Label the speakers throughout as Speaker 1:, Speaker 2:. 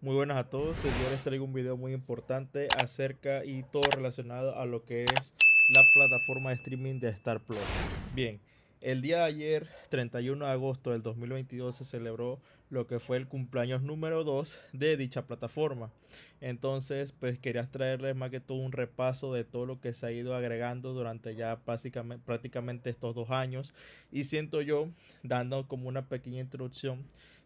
Speaker 1: Muy buenas a todos, hoy les traigo un video muy importante acerca y todo relacionado a lo que es la plataforma de streaming de Star Plus. Bien, el día de ayer, 31 de agosto del 2022, se celebró lo que fue el cumpleaños número 2 de dicha plataforma. Entonces, pues quería traerles más que todo un repaso de todo lo que se ha ido agregando durante ya básicamente, prácticamente estos dos años. Y siento yo, dando como una pequeña introducción,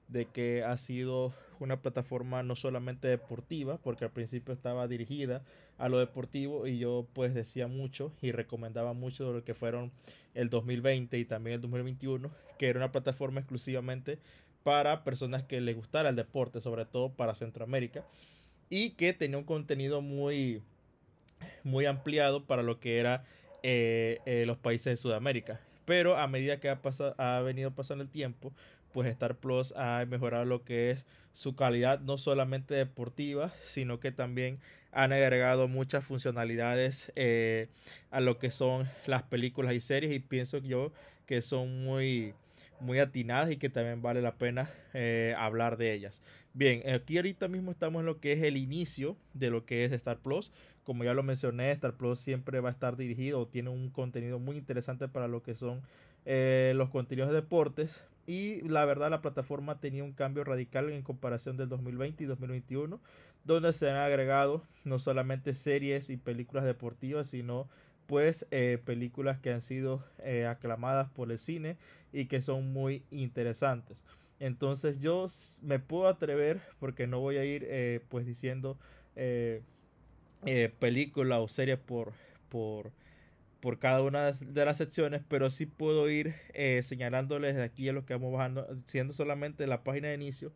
Speaker 1: de que ha sido una plataforma no solamente deportiva, porque al principio estaba dirigida a lo deportivo y yo pues decía mucho y recomendaba mucho de lo que fueron el 2020 y también el 2021, que era una plataforma exclusivamente para personas que les gustara el deporte, sobre todo para Centroamérica, y que tenía un contenido muy, muy ampliado para lo que eran eh, eh, los países de Sudamérica. Pero a medida que ha, pasado, ha venido pasando el tiempo, pues Star Plus ha mejorado lo que es su calidad no solamente deportiva, sino que también han agregado muchas funcionalidades eh, a lo que son las películas y series y pienso yo que son muy muy atinadas y que también vale la pena eh, hablar de ellas. Bien, aquí ahorita mismo estamos en lo que es el inicio de lo que es Star Plus. Como ya lo mencioné, Star Plus siempre va a estar dirigido o tiene un contenido muy interesante para lo que son eh, los contenidos de deportes, y la verdad la plataforma tenía un cambio radical en comparación del 2020 y 2021, donde se han agregado no solamente series y películas deportivas, sino pues eh, películas que han sido eh, aclamadas por el cine y que son muy interesantes. Entonces yo me puedo atrever, porque no voy a ir eh, pues diciendo película o serie por, por, por cada una de las secciones, pero sí puedo ir eh, señalándoles de aquí a lo que vamos bajando, siendo solamente la página de inicio,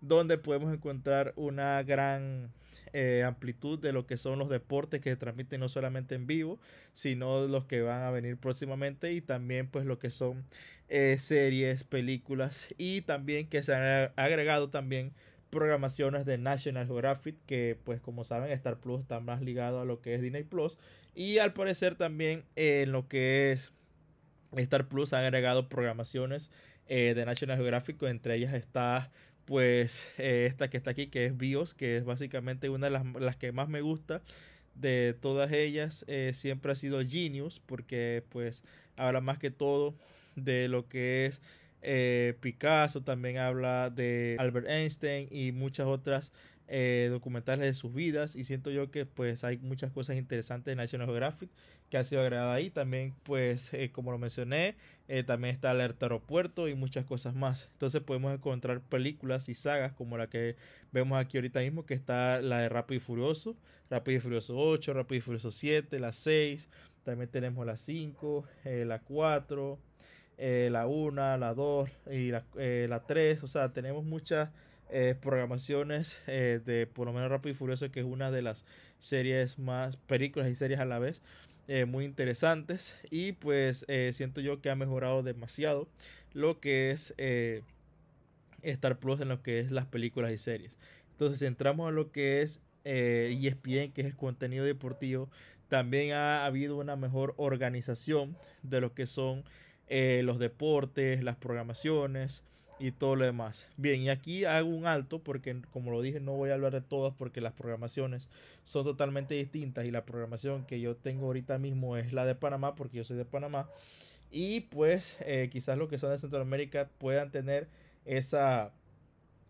Speaker 1: donde podemos encontrar una gran eh, amplitud de lo que son los deportes que se transmiten no solamente en vivo, sino los que van a venir próximamente y también pues lo que son eh, series, películas y también que se han agregado también programaciones de National Geographic, que pues como saben Star Plus está más ligado a lo que es Disney Plus. Y al parecer también eh, en lo que es Star Plus han agregado programaciones eh, de National Geographic, entre ellas está pues eh, esta que está aquí, que es BIOS, que es básicamente una de las, las que más me gusta de todas ellas. siempre ha sido Genius, porque pues habla más que todo de lo que es eh, Picasso también habla de Albert Einstein y muchas otras eh, documentales de sus vidas y siento yo que pues hay muchas cosas interesantes de National Geographic que han sido agregadas ahí también pues eh, como lo mencioné también está Alerta Aeropuerto y muchas cosas más entonces podemos encontrar películas y sagas como la que vemos aquí ahorita mismo que está la de Rápido y Furioso Rápido y Furioso 8 Rápido y Furioso 7 la 6 también tenemos la 5 la 4 eh, la 1, la 2 y la, 3. Eh, o sea, tenemos muchas eh, programaciones de por lo menos Rápido y Furioso, que es una de las series más películas y series a la vez. muy interesantes y pues siento yo que ha mejorado demasiado lo que es Star Plus en lo que es las películas y series entonces entramos a lo que es eh, ESPN, que es el contenido deportivo, también ha habido una mejor organización de lo que son eh, los deportes, las programaciones y todo lo demás. Bien, y aquí hago un alto porque como lo dije no voy a hablar de todas porque las programaciones son totalmente distintas y la programación que yo tengo ahorita mismo es la de Panamá porque yo soy de Panamá y pues eh, quizás los que son de Centroamérica puedan tener esa,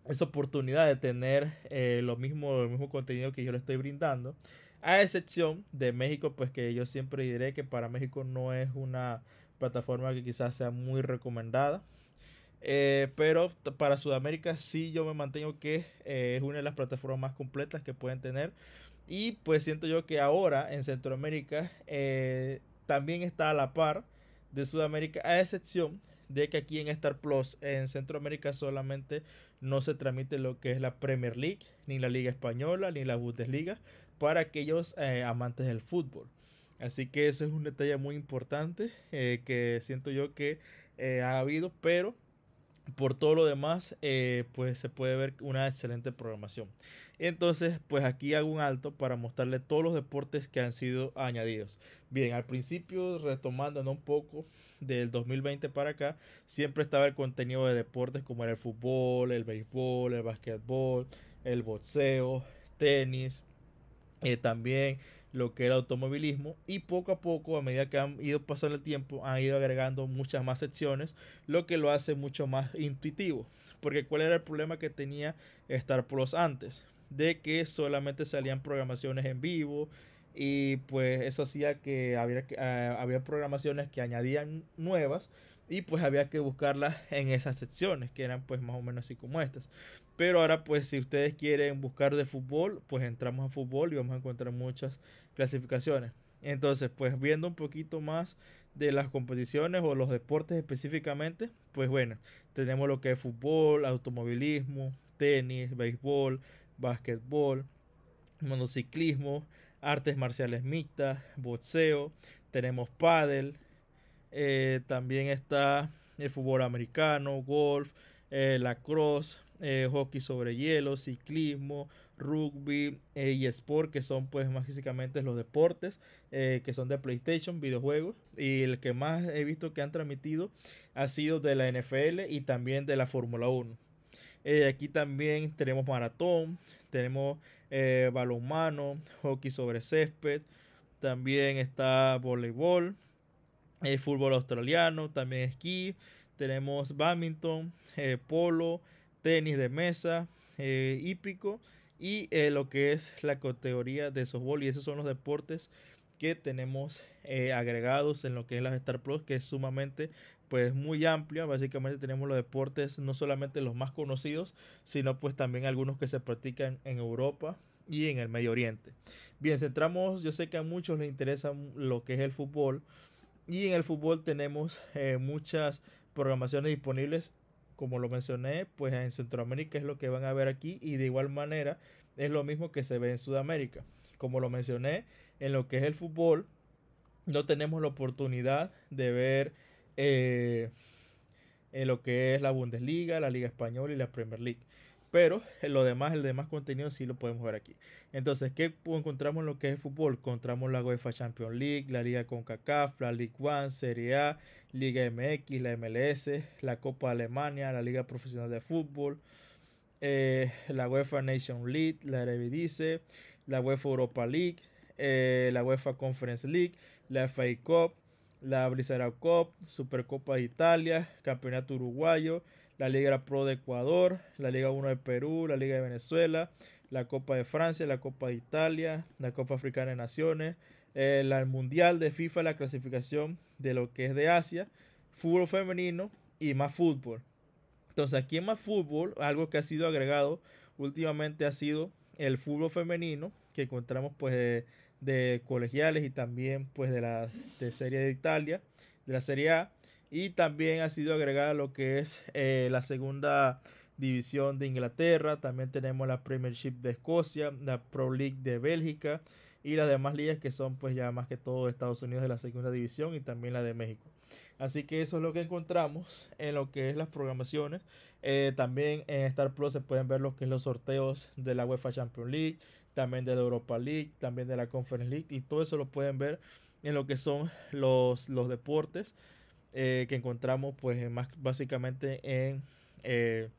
Speaker 1: esa oportunidad de tener eh, lo mismo, el mismo contenido que yo le estoy brindando. A excepción de México, pues que yo siempre diré que para México no es una plataforma que quizás sea muy recomendada. Eh, pero para Sudamérica sí yo me mantengo que eh, es una de las plataformas más completas que pueden tener. Y pues siento yo que ahora en Centroamérica eh, también está a la par de Sudamérica, a excepción de que aquí en Star Plus en Centroamérica solamente no se tramite lo que es la Premier League, ni la Liga Española, ni la Bundesliga, para aquellos amantes del fútbol. Así que eso es un detalle muy importante eh, que siento yo que eh, ha habido, pero por todo lo demás, eh, pues se puede ver una excelente programación. Entonces, pues aquí hago un alto para mostrarle todos los deportes que han sido añadidos. Bien, al principio, retomando un poco del 2020 para acá, siempre estaba el contenido de deportes como era el fútbol, el béisbol, el basquetbol, el boxeo, tenis, eh, también lo que era automovilismo y poco a poco a medida que han ido pasando el tiempo han ido agregando muchas más secciones lo que lo hace mucho más intuitivo porque cuál era el problema que tenía Star Plus antes de que solamente salían programaciones en vivo y pues eso hacía que había, eh, había programaciones que añadían nuevas y pues había que buscarlas en esas secciones que eran pues más o menos así como estas pero ahora pues si ustedes quieren buscar de fútbol pues entramos a fútbol y vamos a encontrar muchas clasificaciones entonces pues viendo un poquito más de las competiciones o los deportes específicamente pues bueno tenemos lo que es fútbol automovilismo tenis béisbol básquetbol monociclismo artes marciales mixtas boxeo tenemos paddle eh, también está el fútbol americano, golf, eh, lacrosse, eh, hockey sobre hielo, ciclismo, rugby y sport, que son pues más físicamente los deportes que son de PlayStation, videojuegos. Y el que más he visto que han transmitido ha sido de la NFL y también de la Fórmula 1. aquí también tenemos maratón, tenemos balonmano, hockey sobre césped, también está voleibol, el eh, fútbol australiano, también esquí, tenemos badminton, eh, polo, tenis de mesa, eh, hípico y lo que es la categoría de softball y esos son los deportes que tenemos agregados en lo que es la Star Plus que es sumamente pues muy amplia básicamente tenemos los deportes no solamente los más conocidos sino pues también algunos que se practican en Europa y en el Medio Oriente bien centramos yo sé que a muchos les interesa lo que es el fútbol y en el fútbol tenemos eh, muchas programaciones disponibles. Como lo mencioné, pues en Centroamérica es lo que van a ver aquí y de igual manera es lo mismo que se ve en Sudamérica. Como lo mencioné, en lo que es el fútbol no tenemos la oportunidad de ver eh, en lo que es la Bundesliga, la Liga Española y la Premier League. Pero lo demás, el demás contenido sí lo podemos ver aquí. Entonces, ¿qué encontramos en lo que es fútbol? Encontramos la UEFA Champions League, la Liga CONCACAF, la League One, Serie A, Liga MX, la MLS, la Copa Alemania, la Liga Profesional de Fútbol, eh, la UEFA Nation League, la Eredivisie, la UEFA Europa League, eh, la UEFA Conference League, la FA Cup, la Blizzard Cup, Supercopa de Italia, Campeonato Uruguayo, la Liga Pro de Ecuador, la Liga 1 de Perú, la Liga de Venezuela, la Copa de Francia, la Copa de Italia, la Copa Africana de Naciones, eh, el, Mundial de FIFA, la clasificación de lo que es de Asia, fútbol femenino y más fútbol. Entonces aquí en más fútbol, algo que ha sido agregado últimamente ha sido el fútbol femenino que encontramos pues de, colegiales y también pues de la de Serie de Italia, de la Serie A y también ha sido agregada lo que es eh, la segunda división de Inglaterra. También tenemos la Premiership de Escocia, la Pro League de Bélgica y las demás ligas que son pues ya más que todo Estados Unidos de la segunda división y también la de México. Así que eso es lo que encontramos en lo que es las programaciones. Eh, también en Star Plus se pueden ver lo que es los sorteos de la UEFA Champions League, también de la Europa League, también de la Conference League y todo eso lo pueden ver en lo que son los, los deportes eh, que encontramos pues más básicamente en eh,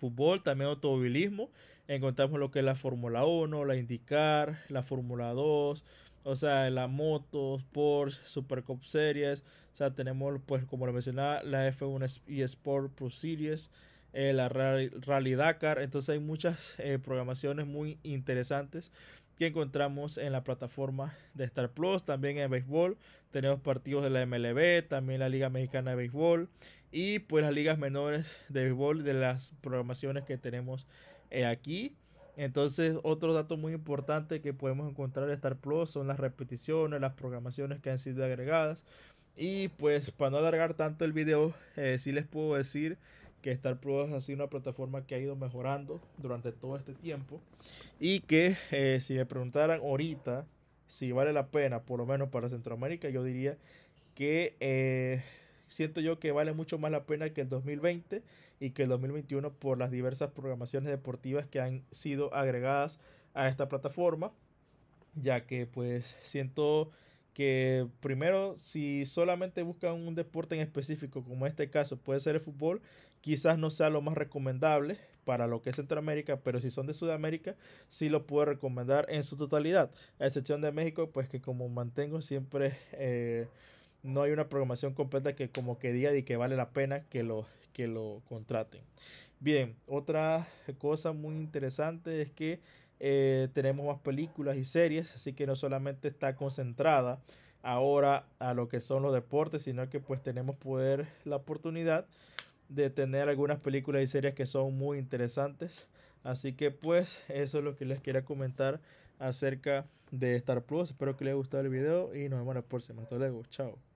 Speaker 1: fútbol, también automovilismo, encontramos lo que es la Fórmula 1, la IndyCar, la Fórmula 2, o sea, la motos, Porsche, Supercop Series, o sea, tenemos pues como lo mencionaba la F1 Sport Pro Series, eh, la Rally Dakar, entonces hay muchas programaciones muy interesantes que encontramos en la plataforma de Star Plus, también en béisbol. Tenemos partidos de la MLB, también la Liga Mexicana de Béisbol y pues las ligas menores de béisbol de las programaciones que tenemos eh, aquí. Entonces, otro dato muy importante que podemos encontrar en Star Plus son las repeticiones, las programaciones que han sido agregadas. Y pues para no alargar tanto el video, eh, sí les puedo decir que Star Pro es así una plataforma que ha ido mejorando durante todo este tiempo y que eh, si me preguntaran ahorita si vale la pena, por lo menos para Centroamérica, yo diría que eh, siento yo que vale mucho más la pena que el 2020 y que el 2021 por las diversas programaciones deportivas que han sido agregadas a esta plataforma, ya que pues siento que primero, si solamente buscan un deporte en específico, como en este caso puede ser el fútbol, quizás no sea lo más recomendable para lo que es Centroamérica, pero si son de Sudamérica, sí lo puedo recomendar en su totalidad, a excepción de México, pues que como mantengo siempre... Eh, no hay una programación completa que como que diga y que vale la pena que lo, que lo contraten. Bien, otra cosa muy interesante es que eh, tenemos más películas y series, así que no solamente está concentrada ahora a lo que son los deportes, sino que pues tenemos poder la oportunidad de tener algunas películas y series que son muy interesantes. Así que pues eso es lo que les quería comentar acerca de Star Plus. Espero que les haya gustado el video y nos vemos la próxima. Hasta luego, chao.